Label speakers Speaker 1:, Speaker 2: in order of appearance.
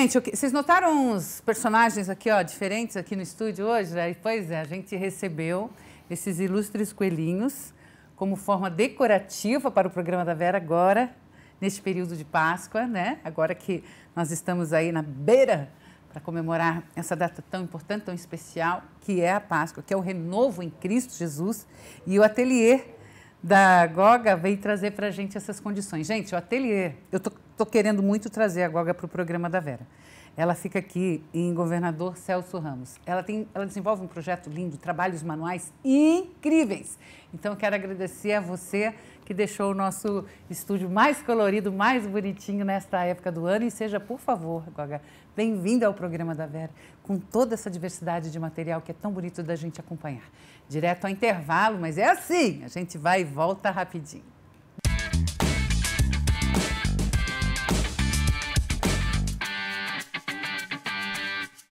Speaker 1: Gente, vocês notaram uns personagens aqui, ó, diferentes aqui no estúdio hoje? Né? Pois é, a gente recebeu esses ilustres coelhinhos como forma decorativa para o programa da Vera agora, neste período de Páscoa, né? Agora que nós estamos aí na beira para comemorar essa data tão importante, tão especial, que é a Páscoa, que é o renovo em Cristo Jesus. E o ateliê da Goga veio trazer para a gente essas condições. Gente, o ateliê, eu tô estou querendo muito trazer agora para o programa da Vera. Ela fica aqui em Governador Celso Ramos. Ela, tem, ela desenvolve um projeto lindo, trabalhos manuais incríveis. Então, quero agradecer a você que deixou o nosso estúdio mais colorido, mais bonitinho nesta época do ano. E seja, por favor, Goga, bem-vinda ao programa da Vera, com toda essa diversidade de material que é tão bonito da gente acompanhar. Direto ao intervalo, mas é assim, a gente vai e volta rapidinho.